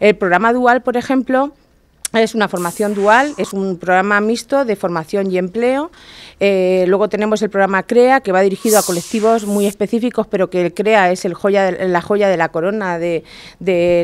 El programa dual, por ejemplo, es una formación dual, es un programa mixto de formación y empleo. Eh, luego tenemos el programa CREA, que va dirigido a colectivos muy específicos, pero que el CREA es la joya de la corona de,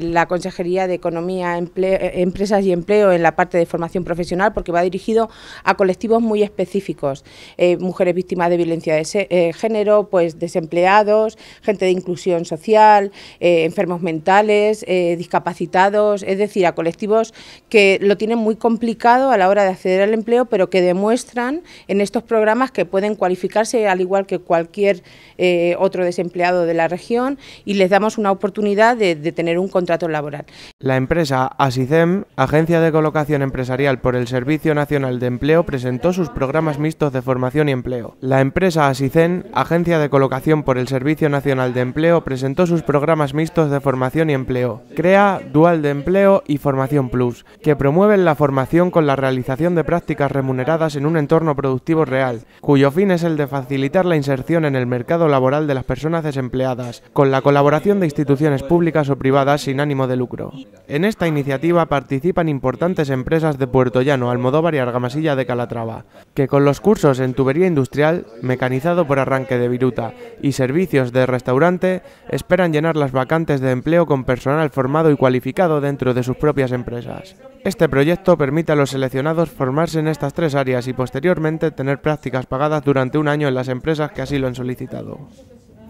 la Consejería de Economía, eh, Empresas y Empleo en la parte de formación profesional, porque va dirigido a colectivos muy específicos. Eh, mujeres víctimas de violencia de género, pues desempleados, gente de inclusión social, enfermos mentales, discapacitados, es decir, a colectivos que lo tienen muy complicado a la hora de acceder al empleo, pero que demuestran en estos programas que pueden cualificarse al igual que cualquier eh, otro desempleado de la región y les damos una oportunidad de, de tener un contrato laboral. La empresa ASICEM, Agencia de Colocación Empresarial por el Servicio Nacional de Empleo, presentó sus programas mixtos de formación y empleo. La empresa ASICEM, Agencia de Colocación por el Servicio Nacional de Empleo, presentó sus programas mixtos de formación y empleo. CREA, Dual de Empleo y Formación Plus, que promueven la formación con la realización de prácticas remuneradas en un entorno productivo real, cuyo fin es el de facilitar la inserción en el mercado laboral de las personas desempleadas, con la colaboración de instituciones públicas o privadas sin ánimo de lucro. En esta iniciativa participan importantes empresas de Puerto Llano, Almodóvar y Argamasilla de Calatrava, que con los cursos en tubería industrial, mecanizado por arranque de viruta, y servicios de restaurante, esperan llenar las vacantes de empleo con personal formado y cualificado dentro de sus propias empresas. Este proyecto permite a los seleccionados formarse en estas tres áreas y posteriormente tener prácticas pagadas durante un año en las empresas que así lo han solicitado.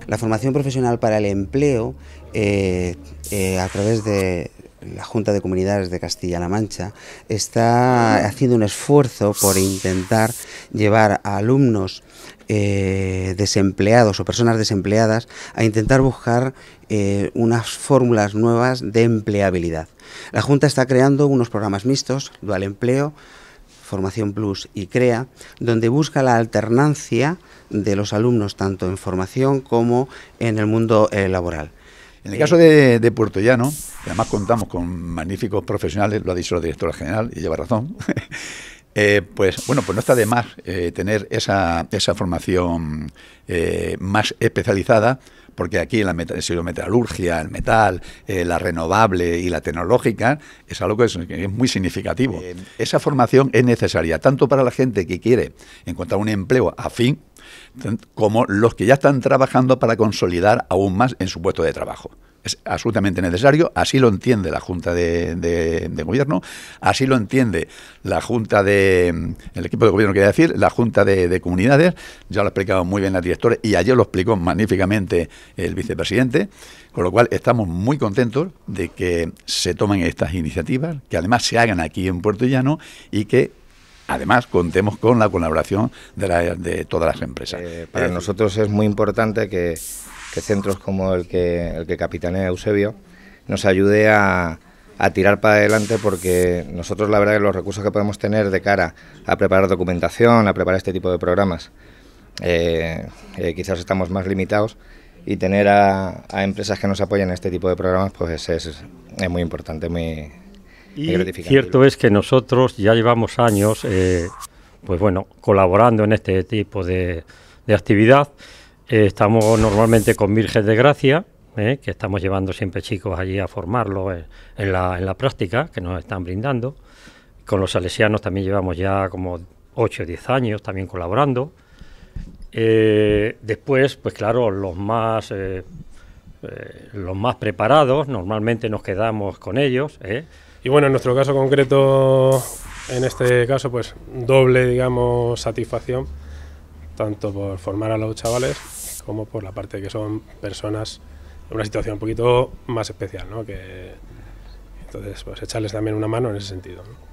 La formación profesional para el empleo eh, eh, a través de la Junta de Comunidades de Castilla-La Mancha está haciendo un esfuerzo por intentar llevar a alumnos eh, desempleados o personas desempleadas a intentar buscar eh, unas fórmulas nuevas de empleabilidad. La Junta está creando unos programas mixtos, Dual Empleo, Formación Plus y CREA, donde busca la alternancia de los alumnos tanto en formación como en el mundo eh, laboral. En el caso de, Puerto Llano, además contamos con magníficos profesionales, lo ha dicho la directora general, y lleva razón, Eh, pues bueno, pues no está de más eh, tener esa, esa formación eh, más especializada, porque aquí en la, meta, el metal, la renovable y la tecnológica es algo que es, que es muy significativo. esa formación es necesaria tanto para la gente que quiere encontrar un empleo afín, como los que ya están trabajando para consolidar aún más en su puesto de trabajo es absolutamente necesario, así lo entiende la Junta de, de, Gobierno, así lo entiende la Junta de, mm, el equipo de gobierno, quería decir, la Junta de, Comunidades, ya lo ha explicado muy bien la directora y ayer lo explicó magníficamente el vicepresidente, con lo cual estamos muy contentos de que se tomen estas iniciativas, que además se hagan aquí en Puerto Llano y que además contemos con la colaboración de, todas las empresas. Eh, para nosotros es muy importante que que centros como el que, el que capitanea Eusebio nos ayude a, tirar para adelante porque nosotros la verdad que los recursos que podemos tener de cara a preparar documentación, a preparar este tipo de programas, eh, eh, quizás estamos más limitados y tener a, a, empresas que nos apoyen en este tipo de programas pues es, es muy importante, muy, y Cierto es que nosotros ya llevamos años eh, pues bueno, colaborando en este tipo de, de actividad eh, estamos normalmente con Virgen de Gracia, eh, que estamos llevando siempre chicos allí a formarlos... Eh, en, la, práctica que nos están brindando. Con los salesianos también llevamos ya como 8 o 10 años también colaborando. después, pues claro, los más, los más preparados, normalmente nos quedamos con ellos. Y bueno, en nuestro caso concreto, en este caso, pues doble, digamos, satisfacción, tanto por formar a los chavales como por la parte de que son personas en una situación un poquito más especial, ¿no? Que, entonces, pues echarles también una mano en ese sentido. ¿no?